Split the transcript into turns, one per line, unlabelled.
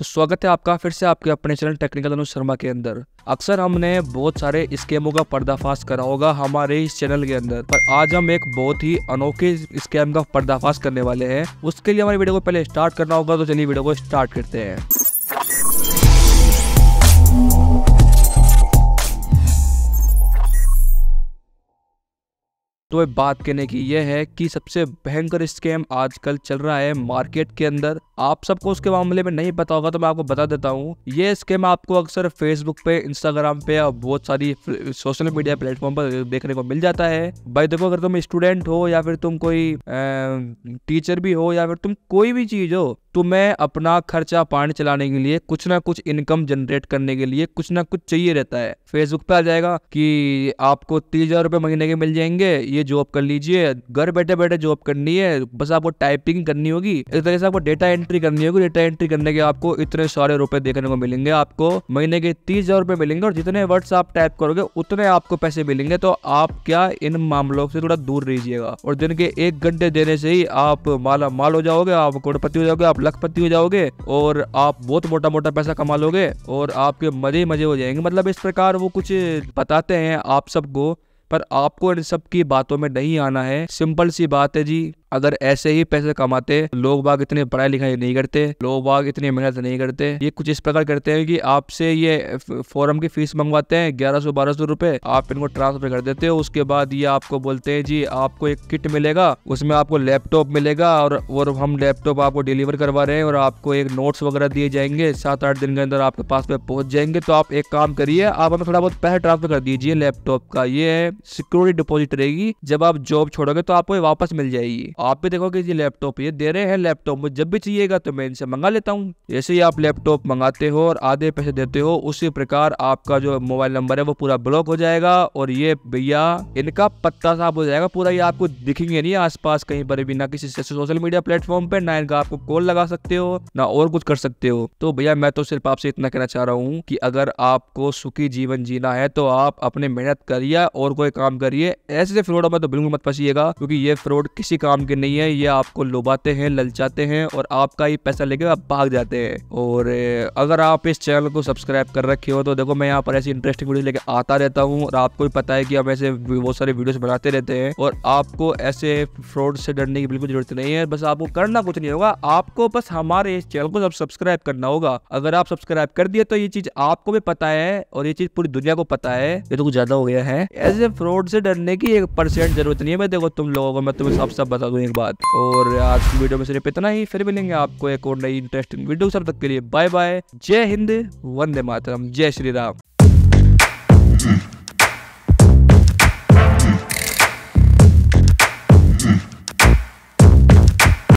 तो स्वागत है आपका फिर से आपके अपने चैनल टेक्निकल अनुज शर्मा के अंदर अक्सर हमने बहुत सारे स्कैमों का पर्दाफाश करा होगा हमारे इस चैनल के अंदर पर आज हम एक बहुत ही अनोखे स्कैम का पर्दाफाश करने वाले हैं उसके लिए हमारी वीडियो को पहले स्टार्ट करना होगा तो चलिए वीडियो को स्टार्ट करते हैं तो बात करने की यह है कि सबसे भयंकर स्कैम आजकल चल रहा है मार्केट के अंदर आप सबको उसके मामले में नहीं पता होगा तो मैं आपको बता देता हूँ ये स्कैम आपको अक्सर फेसबुक पे इंस्टाग्राम पे और बहुत सारी सोशल मीडिया प्लेटफॉर्म पर देखने को मिल जाता है भाई देखो अगर तुम स्टूडेंट हो या फिर तुम कोई टीचर भी हो या फिर तुम कोई भी चीज हो मैं अपना खर्चा पानी चलाने के लिए कुछ ना कुछ इनकम जनरेट करने के लिए कुछ ना कुछ चाहिए रहता है फेसबुक पे आ जाएगा कि आपको तीस हजार रुपये महीने के मिल जाएंगे ये जॉब कर लीजिए घर बैठे बैठे जॉब करनी है बस आपको टाइपिंग करनी होगी इस तरह से आपको डेटा एंट्री करनी होगी डेटा एंट्री करने के आपको इतने सारे रुपए देखने को मिलेंगे आपको महीने के तीस हजार रुपये मिलेंगे और जितने वर्ड्स आप टाइप करोगे उतने आपको पैसे मिलेंगे तो आप क्या इन मामलों से थोड़ा दूर रहिएगा और दिन के एक घंटे देने से ही आप माला माल हो जाओगे आप करोड़पति हो जाओगे आप लखपति हो जाओगे और आप बहुत मोटा मोटा पैसा कमा लोगे और आपके मजे मजे हो जाएंगे मतलब इस प्रकार वो कुछ बताते हैं आप सबको पर आपको इन सब की बातों में नहीं आना है सिंपल सी बात है जी अगर ऐसे ही पैसे कमाते लोग बाग इतने पढ़ाई लिखाई नहीं करते लोग बाग इतनी मेहनत नहीं करते ये कुछ इस प्रकार करते हैं कि आपसे ये फोरम की फीस मंगवाते हैं ग्यारह सौ बारह सौ रूपए आप इनको ट्रांसफर कर देते हो उसके बाद ये आपको बोलते हैं जी आपको एक किट मिलेगा उसमें आपको लैपटॉप मिलेगा और और हम लैपटॉप आपको डिलीवर करवा रहे हैं और आपको एक नोट्स वगैरह दिए जाएंगे सात आठ दिन के अंदर आपके पास में पहुंच जाएंगे तो आप एक काम करिए आप हमें थोड़ा बहुत पैसा ट्रांसफर कर दीजिए लैपटॉप का ये है सिक्योरिटी डिपॉजिट रहेगी जब आप जॉब छोड़ोगे तो आपको वापस मिल जाएगी आप भी देखोगे ये लैपटॉप ये दे रहे हैं लैपटॉप मुझे जब भी चाहिएगा तो मैं इनसे मंगा लेता हूँ जैसे ही आप लैपटॉप मंगाते हो और आधे पैसे देते हो उसी प्रकार आपका जो मोबाइल नंबर है वो पूरा ब्लॉक हो जाएगा और ये भैया इनका पत्ता साफ हो जाएगा पूरा ये आपको दिखेंगे नहीं आसपास कहीं पर भी ना किसी सोशल मीडिया प्लेटफॉर्म पर ना इनका आपको कॉल लगा सकते हो ना और कुछ कर सकते हो तो भैया मैं तो सिर्फ आपसे इतना कहना चाह रहा हूँ कि अगर आपको सुखी जीवन जीना है तो आप अपने मेहनत करिए और कोई कोई काम करिए ऐसे से फ्रॉड में तो बिल्कुल मत फंसीएगा क्योंकि ये फ्रॉड किसी काम के नहीं है ये आपको लुभाते हैं ललचाते हैं और आपका ही पैसा लेके आप भाग जाते हैं और अगर आप इस चैनल को सब्सक्राइब कर रखे हो तो देखो मैं यहाँ पर ऐसी इंटरेस्टिंग वीडियो लेके आता रहता हूँ और आपको भी पता है कि हम ऐसे बहुत सारे वीडियोस बनाते रहते हैं और आपको ऐसे फ्रॉड से डरने की बिल्कुल जरूरत नहीं है बस आपको करना कुछ नहीं होगा आपको बस हमारे इस चैनल को सब्सक्राइब करना होगा अगर आप सब्सक्राइब कर दिए तो ये चीज आपको भी पता है और ये चीज पूरी दुनिया को पता है ये तो कुछ ज्यादा हो गया है ऐसे फ्रॉड से डरने की एक परसेंट जरूरत नहीं है मैं देखो तुम लोगों को मैं तुम्हें सब सब बता दूँ एक बात और आज की वीडियो में सिर्फ इतना ही फिर मिलेंगे आपको एक और नई इंटरेस्टिंग वीडियो सब तक के लिए बाय बाय जय हिंद वंदे मातरम जय श्री राम